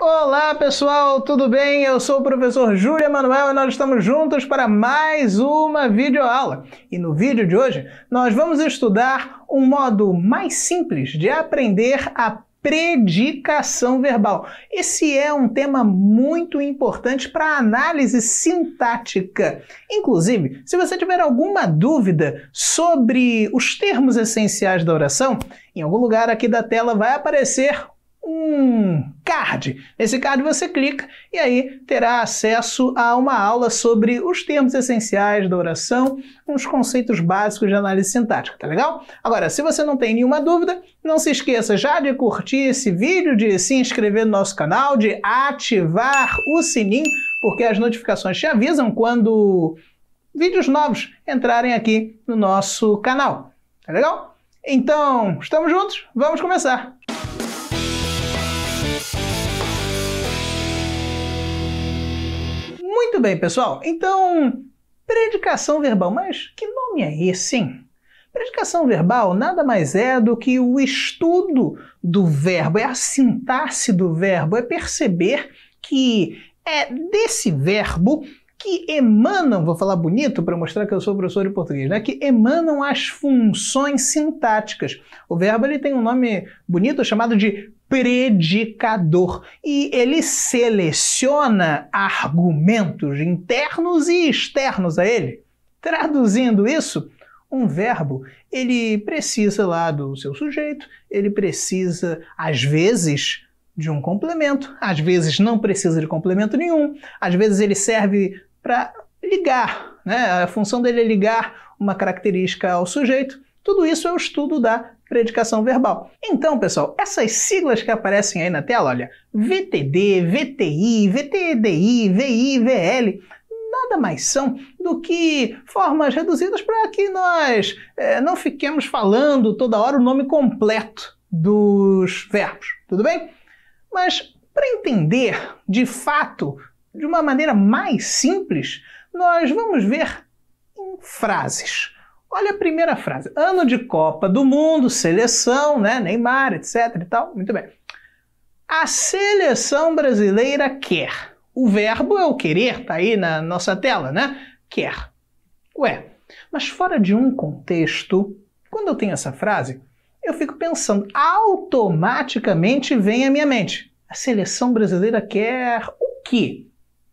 Olá pessoal, tudo bem? Eu sou o professor Júlio Emanuel e nós estamos juntos para mais uma videoaula. E no vídeo de hoje nós vamos estudar um modo mais simples de aprender a predicação verbal. Esse é um tema muito importante para a análise sintática. Inclusive, se você tiver alguma dúvida sobre os termos essenciais da oração, em algum lugar aqui da tela vai aparecer um card. Nesse card você clica e aí terá acesso a uma aula sobre os termos essenciais da oração, uns conceitos básicos de análise sintática, tá legal? Agora, se você não tem nenhuma dúvida, não se esqueça já de curtir esse vídeo, de se inscrever no nosso canal, de ativar o sininho, porque as notificações te avisam quando vídeos novos entrarem aqui no nosso canal. Tá legal? Então, estamos juntos? Vamos começar! Muito bem, pessoal. Então, predicação verbal. Mas que nome é esse, hein? Predicação verbal nada mais é do que o estudo do verbo, é a sintaxe do verbo, é perceber que é desse verbo que emanam, vou falar bonito para mostrar que eu sou professor de português, né? que emanam as funções sintáticas. O verbo ele tem um nome bonito chamado de predicador e ele seleciona argumentos internos e externos a ele. Traduzindo isso, um verbo, ele precisa lá do seu sujeito, ele precisa às vezes de um complemento, às vezes não precisa de complemento nenhum, às vezes ele serve para ligar, né? A função dele é ligar uma característica ao sujeito. Tudo isso é o estudo da predicação verbal. Então, pessoal, essas siglas que aparecem aí na tela, olha, VTD, VTI, VTDI, VI, VL, nada mais são do que formas reduzidas para que nós é, não fiquemos falando toda hora o nome completo dos verbos, tudo bem? Mas para entender de fato de uma maneira mais simples, nós vamos ver em frases. Olha a primeira frase. Ano de Copa do Mundo, seleção, né? Neymar, etc e tal. Muito bem. A seleção brasileira quer. O verbo é o querer, tá aí na nossa tela, né? Quer. Ué, mas fora de um contexto, quando eu tenho essa frase, eu fico pensando, automaticamente vem à minha mente. A seleção brasileira quer o quê?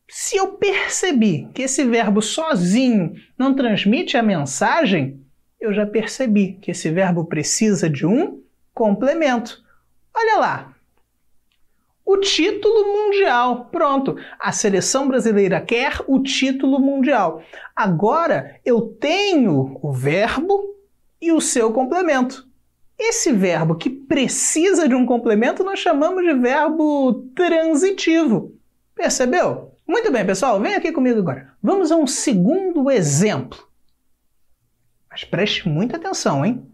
Se eu percebi que esse verbo sozinho não transmite a mensagem, eu já percebi que esse verbo precisa de um complemento. Olha lá. O título mundial. Pronto. A seleção brasileira quer o título mundial. Agora eu tenho o verbo e o seu complemento. Esse verbo que precisa de um complemento nós chamamos de verbo transitivo. Percebeu? Muito bem, pessoal, vem aqui comigo agora. Vamos a um segundo exemplo. Mas preste muita atenção, hein?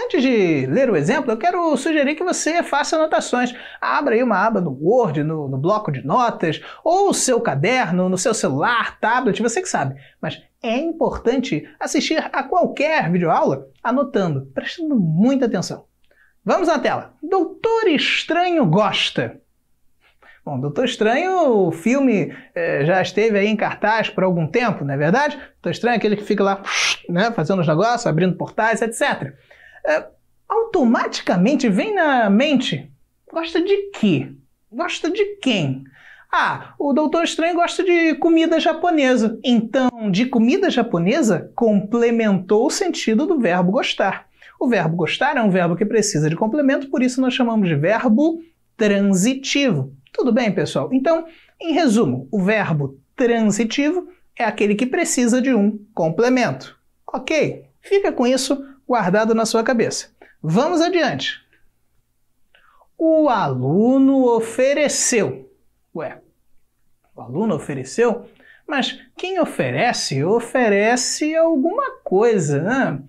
Antes de ler o exemplo, eu quero sugerir que você faça anotações. Abra aí uma aba no Word, no, no, bloco de notas, ou o seu caderno, no seu celular, tablet, você que sabe. Mas é importante assistir a qualquer videoaula anotando, prestando muita atenção. Vamos na tela. Doutor Estranho Gosta. Bom, Doutor Estranho, o filme eh, já esteve aí em cartaz por algum tempo, não é verdade? Doutor Estranho é aquele que fica lá né, fazendo os negócios, abrindo portais, etc. É, eh, automaticamente vem na mente, gosta de quê? Gosta de quem? Ah, o Doutor Estranho gosta de comida japonesa. Então, de comida japonesa complementou o sentido do verbo gostar. O verbo gostar é um verbo que precisa de complemento, por isso nós chamamos de verbo transitivo. Tudo bem, pessoal? Então, em resumo, o verbo transitivo é aquele que precisa de um complemento. Ok? Fica com isso guardado na sua cabeça. Vamos adiante. O aluno ofereceu. Ué, o aluno ofereceu? Mas quem oferece, oferece alguma coisa, né?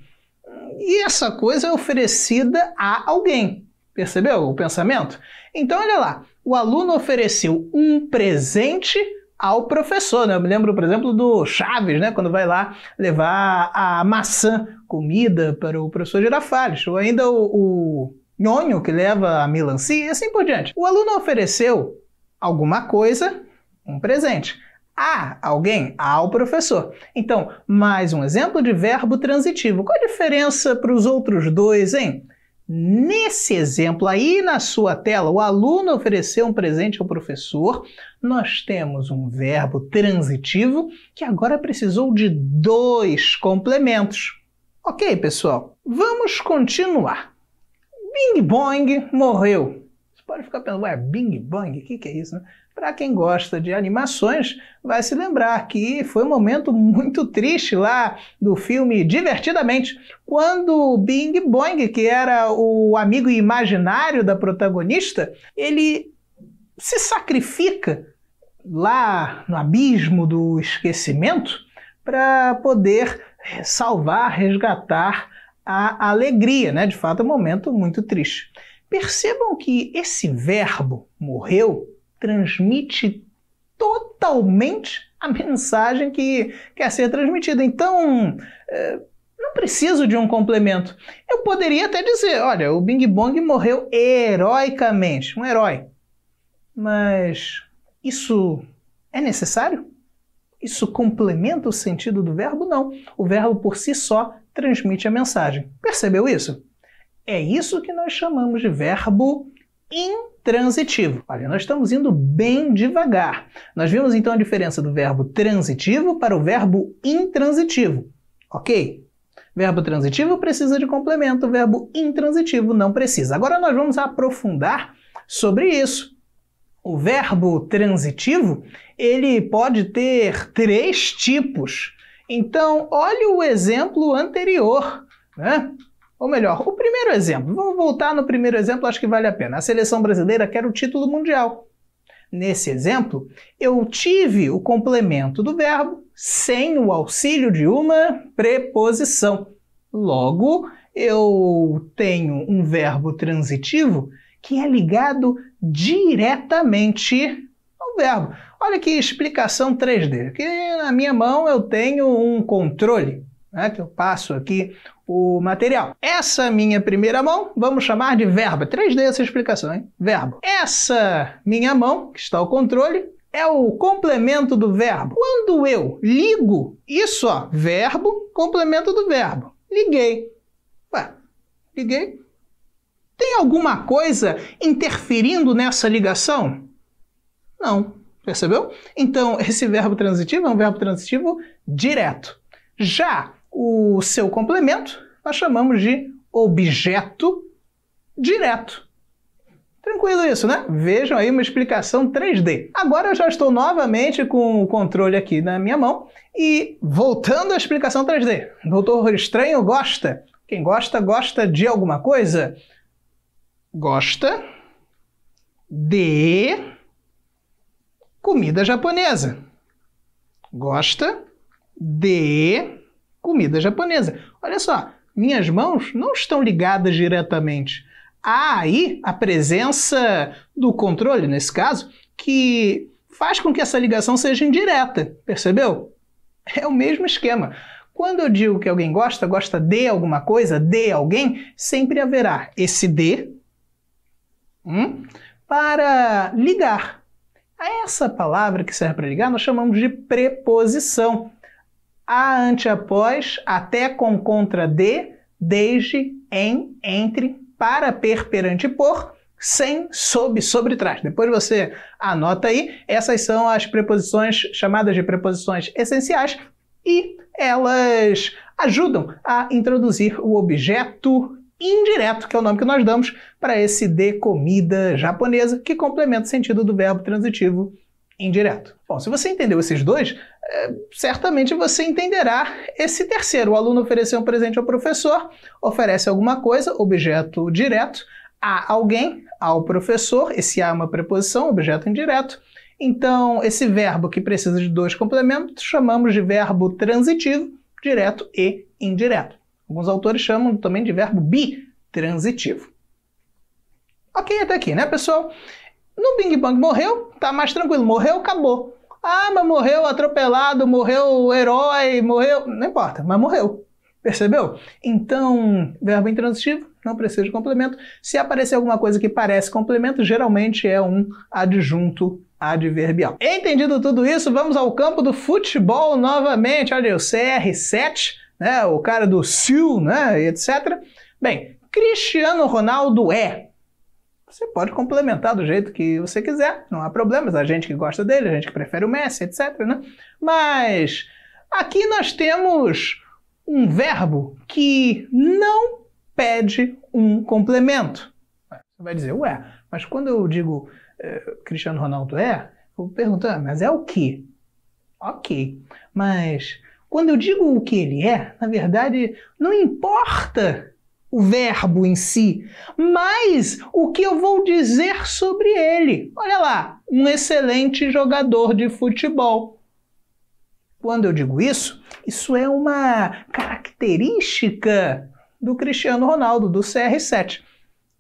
E essa coisa é oferecida a alguém. Percebeu o pensamento? Então, olha lá o aluno ofereceu um presente ao professor. Né? Eu me lembro, por exemplo, do Chaves, né? quando vai lá levar a maçã, comida, para o professor Girafales, ou ainda o, o Nhonho, que leva a melancia, e assim por diante. O aluno ofereceu alguma coisa, um presente. A alguém, ao professor. Então, mais um exemplo de verbo transitivo. Qual a diferença para os outros dois, hein? Nesse exemplo aí na sua tela, o aluno ofereceu um presente ao professor. Nós temos um verbo transitivo que agora precisou de dois complementos. Ok, pessoal, vamos continuar. Bing Bong morreu. Você pode ficar pensando, ué, Bing Bong, o que, que é isso? Né? Para quem gosta de animações, vai se lembrar que foi um momento muito triste lá do filme Divertidamente, quando o Bing Boing, que era o amigo imaginário da protagonista, ele se sacrifica lá no abismo do esquecimento para poder salvar, resgatar a alegria, né? De fato, é um momento muito triste. Percebam que esse verbo morreu transmite totalmente a mensagem que quer ser transmitida. Então, é, não preciso de um complemento. Eu poderia até dizer, olha, o Bing Bong morreu heroicamente, um herói. Mas isso é necessário? Isso complementa o sentido do verbo? Não. O verbo por si só transmite a mensagem. Percebeu isso? É isso que nós chamamos de verbo in transitivo. Olha, nós estamos indo bem devagar. Nós vimos então a diferença do verbo transitivo para o verbo intransitivo, ok? Verbo transitivo precisa de complemento, verbo intransitivo não precisa. Agora nós vamos aprofundar sobre isso. O verbo transitivo, ele pode ter três tipos. Então, olhe o exemplo anterior, né? Ou melhor, o primeiro exemplo. Vamos voltar no primeiro exemplo, acho que vale a pena. A seleção brasileira quer o título mundial. Nesse exemplo, eu tive o complemento do verbo sem o auxílio de uma preposição. Logo, eu tenho um verbo transitivo que é ligado diretamente ao verbo. Olha que explicação 3D. Aqui na minha mão eu tenho um controle, né, que eu passo aqui o material. Essa minha primeira mão, vamos chamar de verba. 3D essa explicação, hein? Verbo. Essa minha mão, que está ao controle, é o complemento do verbo. Quando eu ligo, isso ó, verbo, complemento do verbo. Liguei. Ué, liguei. Tem alguma coisa interferindo nessa ligação? Não. Percebeu? Então, esse verbo transitivo é um verbo transitivo direto. Já o seu complemento nós chamamos de objeto direto. Tranquilo isso, né? Vejam aí uma explicação 3D. Agora eu já estou novamente com o controle aqui na minha mão e voltando à explicação 3D. Doutor Estranho gosta. Quem gosta, gosta de alguma coisa? Gosta de comida japonesa. Gosta de comida japonesa. Olha só, minhas mãos não estão ligadas diretamente. Há ah, aí a presença do controle, nesse caso, que faz com que essa ligação seja indireta, percebeu? É o mesmo esquema. Quando eu digo que alguém gosta, gosta de alguma coisa, de alguém, sempre haverá esse de hum, para ligar. Essa palavra que serve para ligar nós chamamos de preposição a ante após, até com contra de, desde, em, entre, para, per, perante, por, sem, sob, sobre, trás. Depois você anota aí. Essas são as preposições chamadas de preposições essenciais e elas ajudam a introduzir o objeto indireto, que é o nome que nós damos para esse de comida japonesa, que complementa o sentido do verbo transitivo indireto. Bom, se você entendeu esses dois, é, certamente você entenderá esse terceiro. O aluno ofereceu um presente ao professor, oferece alguma coisa, objeto direto, a alguém, ao professor, esse a é uma preposição, objeto indireto. Então, esse verbo que precisa de dois complementos chamamos de verbo transitivo, direto e indireto. Alguns autores chamam também de verbo bitransitivo. Ok, até aqui, né, pessoal? No Big Bang morreu, tá mais tranquilo, morreu, acabou. Ah, mas morreu atropelado, morreu herói, morreu. Não importa, mas morreu. Percebeu? Então, verbo intransitivo não precisa de complemento. Se aparecer alguma coisa que parece complemento, geralmente é um adjunto adverbial. Entendido tudo isso, vamos ao campo do futebol novamente. Olha aí, o CR7, né? o cara do Sil, né? etc. Bem, Cristiano Ronaldo é você pode complementar do jeito que você quiser, não há problemas. A gente que gosta dele, a gente que prefere o Messi, etc. Né? Mas aqui nós temos um verbo que não pede um complemento. Você vai dizer, ué, mas quando eu digo eh, Cristiano Ronaldo é, eu vou perguntar, mas é o que? Ok, mas quando eu digo o que ele é, na verdade, não importa o verbo em si, mas o que eu vou dizer sobre ele. Olha lá, um excelente jogador de futebol. Quando eu digo isso, isso é uma característica do Cristiano Ronaldo, do CR7.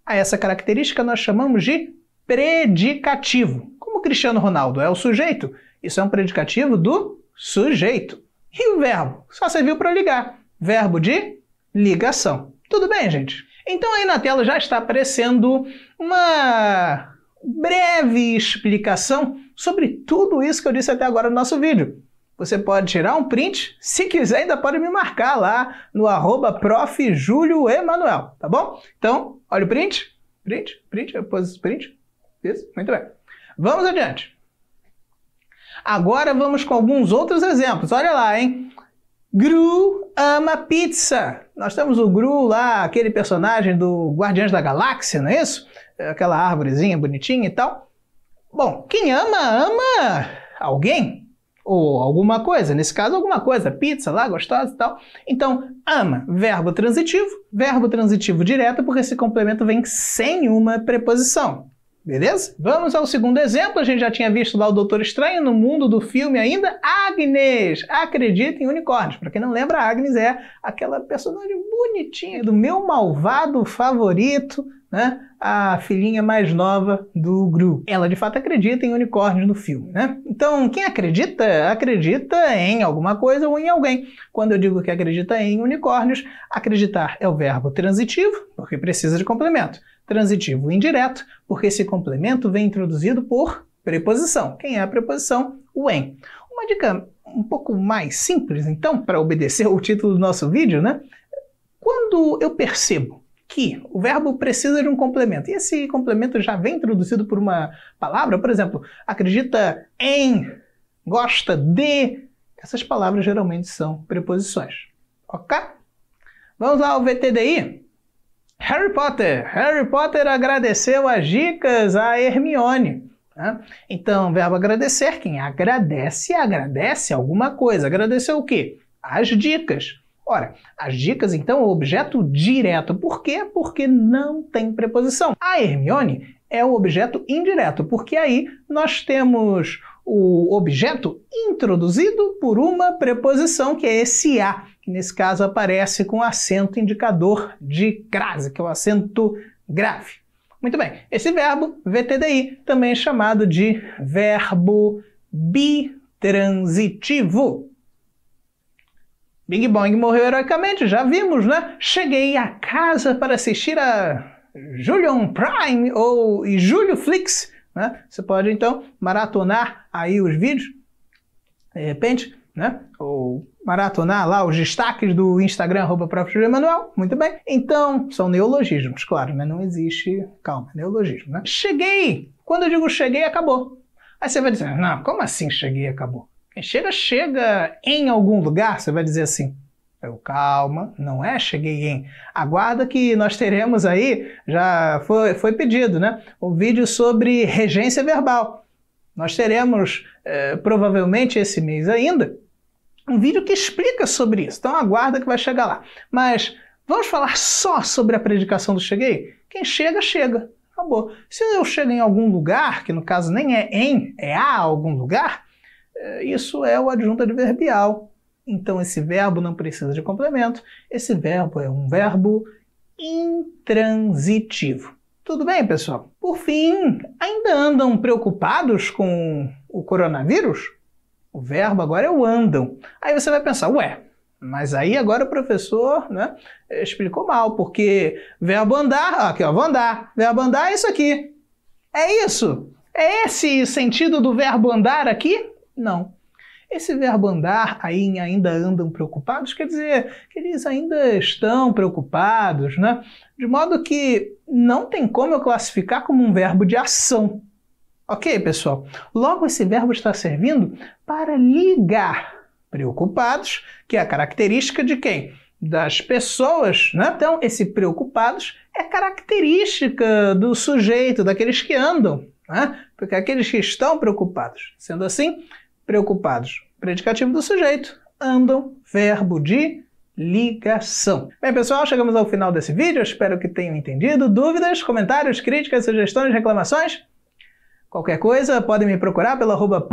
A essa característica nós chamamos de predicativo. Como Cristiano Ronaldo é o sujeito, isso é um predicativo do sujeito. E o verbo? Só serviu para ligar. Verbo de ligação. Tudo bem, gente? Então aí na tela já está aparecendo uma breve explicação sobre tudo isso que eu disse até agora no nosso vídeo. Você pode tirar um print, se quiser ainda pode me marcar lá no arroba tá bom? Então, olha o print, print, print, eu pus print, isso, muito bem. Vamos adiante. Agora vamos com alguns outros exemplos, olha lá, hein? Gru ama pizza. Nós temos o Gru lá, aquele personagem do Guardiões da Galáxia, não é isso? É, aquela árvorezinha bonitinha e tal. Bom, quem ama, ama alguém ou alguma coisa, nesse caso alguma coisa, pizza lá, gostosa e tal. Então, ama, verbo transitivo, verbo transitivo direto, porque esse complemento vem sem uma preposição beleza? Vamos ao segundo exemplo. A gente já tinha visto lá o Doutor Estranho no mundo do filme ainda. Agnes! Acredita em unicórnios. Para quem não lembra, Agnes é aquela personagem bonitinha do meu malvado favorito, né? a filhinha mais nova do Gru. Ela de fato acredita em unicórnios no filme, né? Então, quem acredita, acredita em alguma coisa ou em alguém. Quando eu digo que acredita em unicórnios, acreditar é o verbo transitivo, porque precisa de complemento. Transitivo indireto, porque esse complemento vem introduzido por preposição. Quem é a preposição? O em. Uma dica um pouco mais simples, então, para obedecer o título do nosso vídeo, né? Quando eu percebo que. O verbo precisa de um complemento. E esse complemento já vem introduzido por uma palavra, por exemplo, acredita em, gosta de. Essas palavras geralmente são preposições. Ok? Vamos lá ao VTDI? Harry Potter. Harry Potter agradeceu as dicas a Hermione. Né? Então, verbo agradecer, quem agradece, agradece alguma coisa. Agradeceu o quê? As dicas. Ora, as dicas então é o objeto direto. Por quê? Porque não tem preposição. A Hermione é o objeto indireto, porque aí nós temos o objeto introduzido por uma preposição, que é esse a, que nesse caso aparece com acento indicador de crase, que é o acento grave. Muito bem, esse verbo VTDI também é chamado de verbo bitransitivo. Big Bang morreu heroicamente, já vimos, né? Cheguei a casa para assistir a Julian Prime ou e Julio Flix, né? Você pode então maratonar aí os vídeos, de repente, né? Ou maratonar lá os destaques do Instagram, arroba Manuel. Muito bem. Então, são neologismos, claro, né? Não existe, calma, neologismo, né? Cheguei! Quando eu digo cheguei, acabou. Aí você vai dizer, não, como assim cheguei e acabou? Quem chega, chega em algum lugar, você vai dizer assim. Eu, calma, não é cheguei em. Aguarda que nós teremos aí, já foi, foi pedido, né? Um vídeo sobre regência verbal. Nós teremos, eh, provavelmente esse mês ainda, um vídeo que explica sobre isso. Então aguarda que vai chegar lá. Mas vamos falar só sobre a predicação do cheguei? Quem chega, chega. Acabou. Se eu chego em algum lugar, que no caso nem é em, é a algum lugar, isso é o adjunto adverbial. Então, esse verbo não precisa de complemento, esse verbo é um verbo intransitivo. Tudo bem, pessoal? Por fim, ainda andam preocupados com o coronavírus? O verbo agora é o andam. Aí você vai pensar, ué, mas aí agora o professor né, explicou mal, porque verbo andar, aqui ó, vou andar, verbo andar é isso aqui. É isso? É esse sentido do verbo andar aqui? Não. Esse verbo andar aí em ainda andam preocupados quer dizer que eles ainda estão preocupados, né? De modo que não tem como eu classificar como um verbo de ação. Ok, pessoal? Logo, esse verbo está servindo para ligar preocupados, que é a característica de quem? Das pessoas, né? Então, esse preocupados é característica do sujeito, daqueles que andam, né? Porque é aqueles que estão preocupados. Sendo assim, preocupados. Predicativo do sujeito, andam, verbo de ligação. Bem, pessoal, chegamos ao final desse vídeo. Espero que tenham entendido. Dúvidas, comentários, críticas, sugestões, reclamações? Qualquer coisa, podem me procurar pelo arroba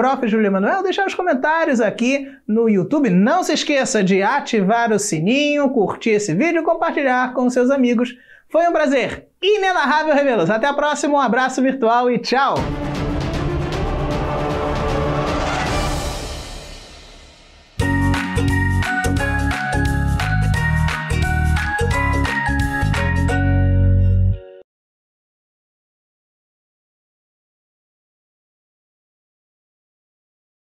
Manuel, deixar os comentários aqui no YouTube. Não se esqueça de ativar o sininho, curtir esse vídeo e compartilhar com seus amigos. Foi um prazer inenarrável revê-los. Até a próxima, um abraço virtual e tchau!